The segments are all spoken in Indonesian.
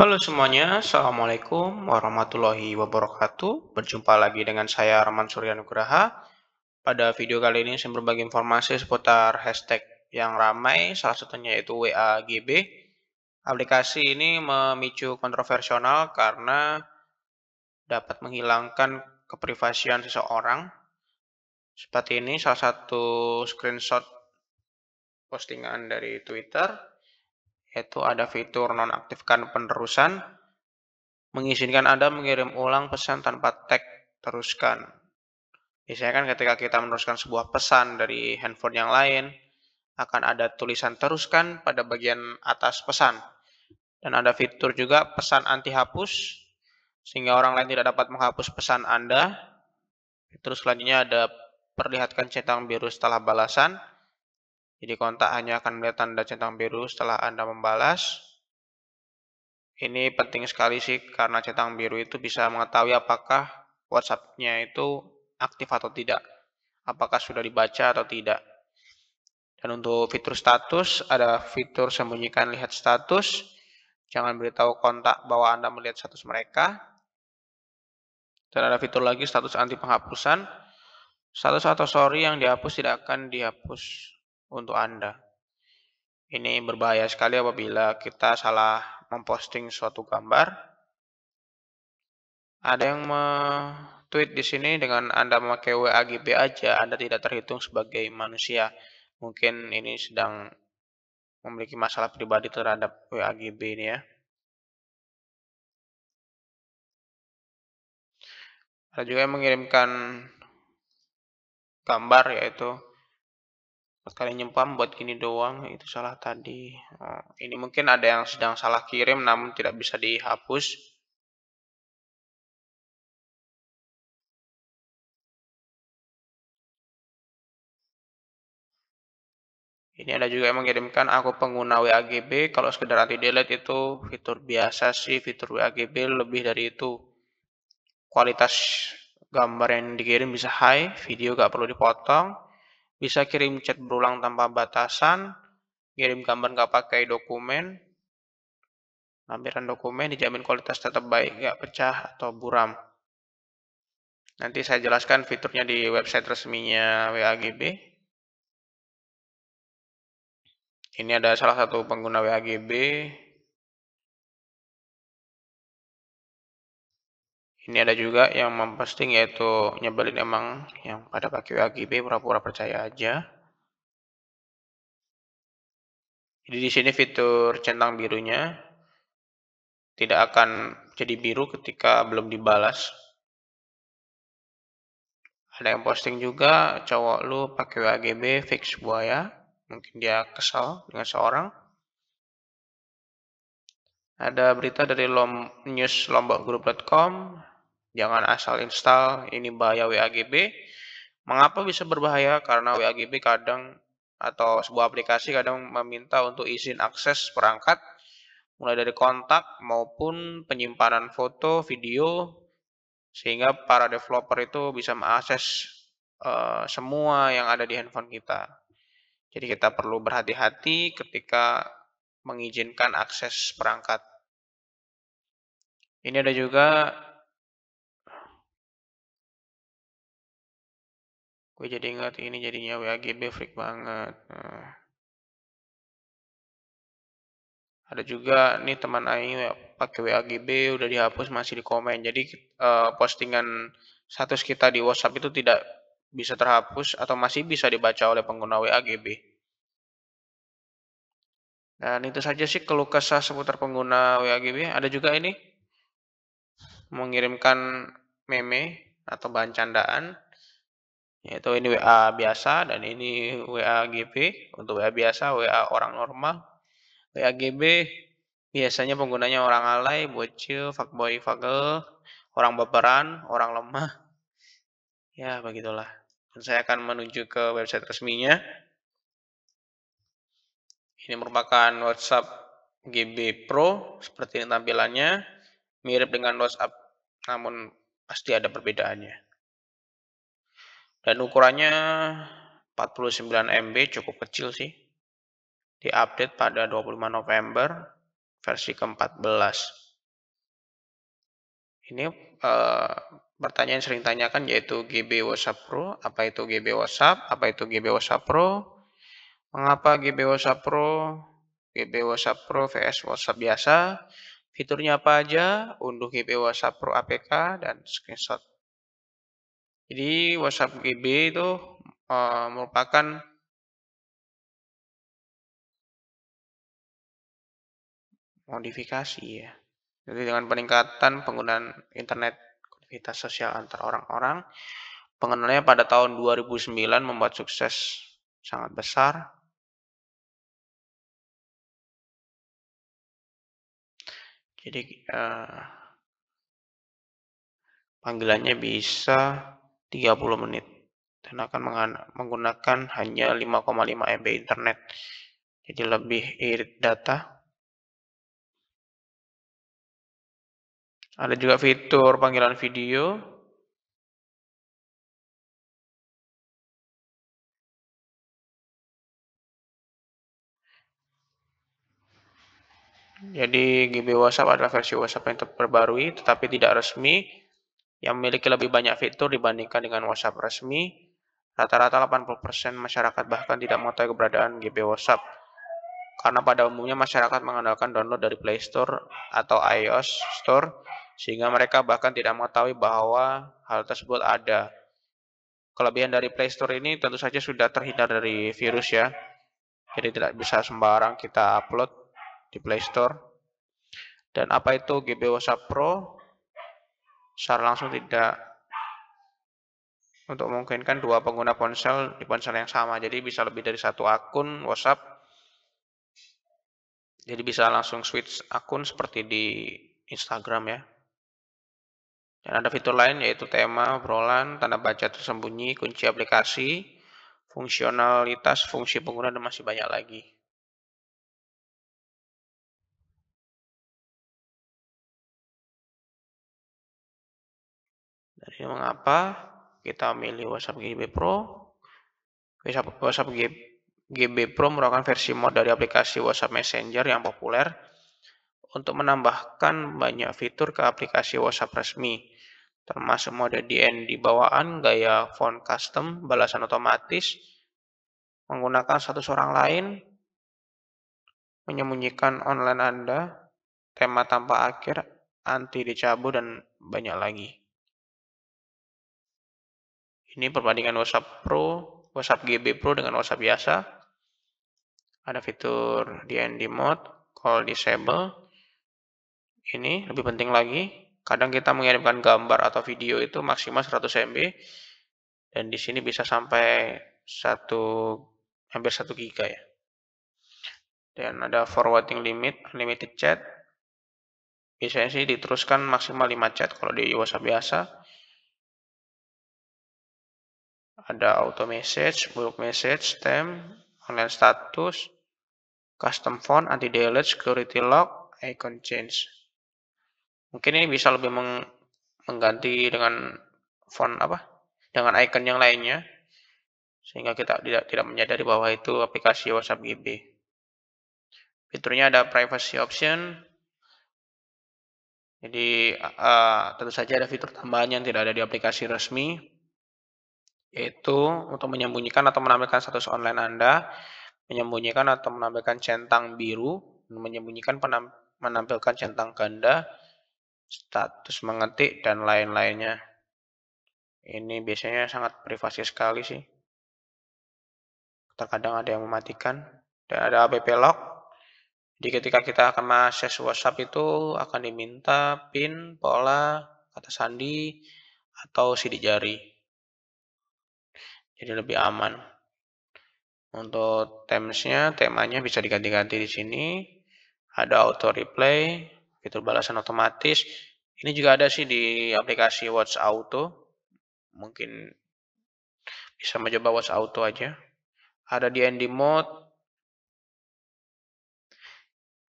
Halo semuanya, Assalamualaikum warahmatullahi wabarakatuh. Berjumpa lagi dengan saya Arman Suryanugraha. Pada video kali ini saya berbagi informasi seputar hashtag yang ramai, salah satunya yaitu WAGB. Aplikasi ini memicu kontroversional karena dapat menghilangkan keprivasian seseorang. Seperti ini salah satu screenshot postingan dari Twitter yaitu ada fitur nonaktifkan penerusan, mengizinkan Anda mengirim ulang pesan tanpa tag teruskan. Biasanya kan ketika kita meneruskan sebuah pesan dari handphone yang lain, akan ada tulisan teruskan pada bagian atas pesan. Dan ada fitur juga pesan anti hapus, sehingga orang lain tidak dapat menghapus pesan Anda. Terus selanjutnya ada perlihatkan centang biru setelah balasan. Jadi kontak hanya akan melihat tanda centang biru setelah Anda membalas. Ini penting sekali sih karena centang biru itu bisa mengetahui apakah WhatsApp-nya itu aktif atau tidak. Apakah sudah dibaca atau tidak. Dan untuk fitur status, ada fitur sembunyikan lihat status. Jangan beritahu kontak bahwa Anda melihat status mereka. Dan ada fitur lagi status anti penghapusan. Status atau sorry yang dihapus tidak akan dihapus untuk Anda. Ini berbahaya sekali apabila kita salah memposting suatu gambar. Ada yang tweet di sini dengan Anda memakai WAGB aja, Anda tidak terhitung sebagai manusia. Mungkin ini sedang memiliki masalah pribadi terhadap WAGB ini ya. Ada juga yang mengirimkan gambar yaitu sekali nyempam buat gini doang itu salah tadi nah, ini mungkin ada yang sedang salah kirim namun tidak bisa dihapus ini ada juga yang mengirimkan aku pengguna WAGB kalau sekedar anti delete itu fitur biasa sih fitur WAGB lebih dari itu kualitas gambar yang dikirim bisa high video gak perlu dipotong bisa kirim chat berulang tanpa batasan, kirim gambar nggak pakai dokumen, lampiran dokumen dijamin kualitas tetap baik, nggak pecah atau buram. Nanti saya jelaskan fiturnya di website resminya WAGB. Ini ada salah satu pengguna WAGB Ini ada juga yang memposting yaitu nyebelin emang yang pada pakai WAGB pura-pura percaya aja. Jadi di sini fitur centang birunya tidak akan jadi biru ketika belum dibalas. Ada yang posting juga cowok lu pakai WAGB fix buaya, mungkin dia kesal dengan seorang. Ada berita dari lom, news lombokgroup.com Jangan asal install, ini bahaya WAGB. Mengapa bisa berbahaya? Karena WAGB kadang atau sebuah aplikasi kadang meminta untuk izin akses perangkat mulai dari kontak maupun penyimpanan foto, video sehingga para developer itu bisa mengakses uh, semua yang ada di handphone kita. Jadi kita perlu berhati-hati ketika mengizinkan akses perangkat. Ini ada juga gue jadi ingat ini jadinya WAGB freak banget nah. ada juga nih teman Aing ya, pakai WAGB udah dihapus masih di komen jadi uh, postingan status kita di WhatsApp itu tidak bisa terhapus atau masih bisa dibaca oleh pengguna WAGB dan itu saja sih keluh kesah seputar pengguna WAGB ada juga ini mengirimkan meme atau bahan candaan yaitu ini WA biasa dan ini WA GB untuk WA biasa WA orang normal WA GB biasanya penggunanya orang alay bocil fuckboy fagel orang baperan orang lemah ya begitulah dan saya akan menuju ke website resminya ini merupakan WhatsApp GB Pro seperti ini tampilannya mirip dengan WhatsApp namun pasti ada perbedaannya dan ukurannya 49 MB cukup kecil sih. Diupdate pada 25 November versi ke-14. Ini eh, pertanyaan yang sering tanyakan yaitu GB WhatsApp Pro. Apa itu GB WhatsApp? Apa itu GB WhatsApp Pro? Mengapa GB WhatsApp Pro? GB WhatsApp Pro vs WhatsApp biasa. Fiturnya apa aja? Unduh GB WhatsApp Pro APK dan screenshot jadi WhatsApp GB itu uh, merupakan modifikasi ya. Jadi dengan peningkatan penggunaan internet konektivitas sosial antar orang-orang, pengenalannya pada tahun 2009 membuat sukses sangat besar. Jadi uh, panggilannya bisa 30 menit dan akan menggunakan hanya 5,5 MB internet. Jadi lebih irit data. Ada juga fitur panggilan video. Jadi GB WhatsApp adalah versi WhatsApp yang terperbarui tetapi tidak resmi yang memiliki lebih banyak fitur dibandingkan dengan WhatsApp resmi. Rata-rata 80% masyarakat bahkan tidak mengetahui keberadaan GB WhatsApp. Karena pada umumnya masyarakat mengandalkan download dari Play Store atau iOS Store, sehingga mereka bahkan tidak mengetahui bahwa hal tersebut ada. Kelebihan dari Play Store ini tentu saja sudah terhindar dari virus ya. Jadi tidak bisa sembarang kita upload di Play Store. Dan apa itu GB WhatsApp Pro? secara langsung tidak untuk memungkinkan dua pengguna ponsel di ponsel yang sama. Jadi bisa lebih dari satu akun WhatsApp. Jadi bisa langsung switch akun seperti di Instagram ya. Dan ada fitur lain yaitu tema, obrolan, tanda baca tersembunyi, kunci aplikasi, fungsionalitas, fungsi pengguna dan masih banyak lagi. Jadi mengapa kita milih WhatsApp GB Pro? WhatsApp, GB, Pro merupakan versi mod dari aplikasi WhatsApp Messenger yang populer untuk menambahkan banyak fitur ke aplikasi WhatsApp resmi, termasuk mode DN di bawaan, gaya font custom, balasan otomatis, menggunakan satu orang lain, menyembunyikan online Anda, tema tanpa akhir, anti dicabut, dan banyak lagi. Ini perbandingan WhatsApp Pro, WhatsApp GB Pro dengan WhatsApp biasa. Ada fitur DND mode, call disable. Ini lebih penting lagi, kadang kita mengirimkan gambar atau video itu maksimal 100 MB dan di sini bisa sampai 1 hampir 1 GB ya. Dan ada forwarding limit, Limited chat. Biasanya sih diteruskan maksimal 5 chat kalau di WhatsApp biasa ada auto message, bulk message, stem, online status, custom font, anti delete, security lock, icon change. Mungkin ini bisa lebih meng mengganti dengan font apa? Dengan icon yang lainnya sehingga kita tidak tidak menyadari bahwa itu aplikasi WhatsApp GB. Fiturnya ada privacy option. Jadi uh, tentu saja ada fitur tambahan yang tidak ada di aplikasi resmi yaitu untuk menyembunyikan atau menampilkan status online Anda, menyembunyikan atau menampilkan centang biru, menyembunyikan penamp menampilkan centang ganda, status mengetik, dan lain-lainnya. Ini biasanya sangat privasi sekali sih. Terkadang ada yang mematikan. Dan ada app lock. Jadi ketika kita akan mengakses WhatsApp itu akan diminta PIN, pola, kata sandi, atau sidik jari jadi lebih aman untuk temesnya temanya bisa diganti-ganti di sini ada auto replay fitur balasan otomatis ini juga ada sih di aplikasi Watch Auto mungkin bisa mencoba Watch Auto aja ada di ND mode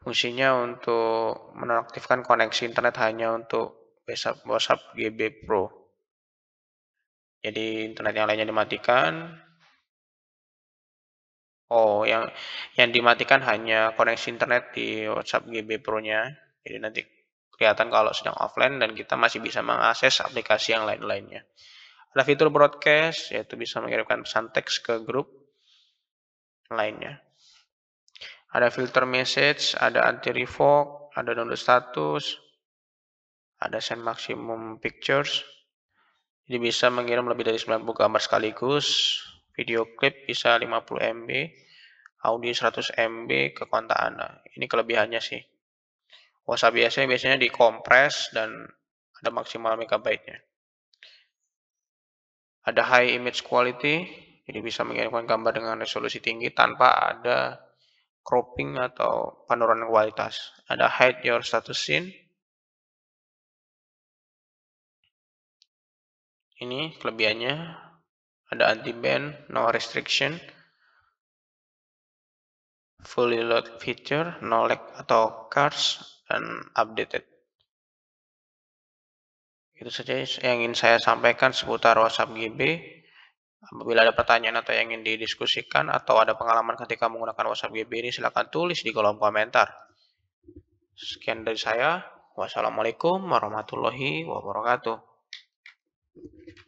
fungsinya untuk menonaktifkan koneksi internet hanya untuk WhatsApp, WhatsApp GB Pro jadi internet yang lainnya dimatikan. Oh, yang yang dimatikan hanya koneksi internet di WhatsApp GB Pro-nya. Jadi nanti kelihatan kalau sedang offline dan kita masih bisa mengakses aplikasi yang lain-lainnya. Ada fitur broadcast, yaitu bisa mengirimkan pesan teks ke grup lainnya. Ada filter message, ada anti revoke, ada download status, ada send maximum pictures, jadi bisa mengirim lebih dari 90 gambar sekaligus, video klip bisa 50 MB, audio 100 MB ke kontak Anda. Ini kelebihannya sih. WhatsApp biasanya biasanya dikompres dan ada maksimal megabyte-nya. Ada high image quality, jadi bisa mengirimkan gambar dengan resolusi tinggi tanpa ada cropping atau penurunan kualitas. Ada hide your status scene, ini kelebihannya ada anti ban no restriction fully load feature no lag atau cars dan updated itu saja yang ingin saya sampaikan seputar WhatsApp GB apabila ada pertanyaan atau yang ingin didiskusikan atau ada pengalaman ketika menggunakan WhatsApp GB ini silahkan tulis di kolom komentar sekian dari saya wassalamualaikum warahmatullahi wabarakatuh Thank you.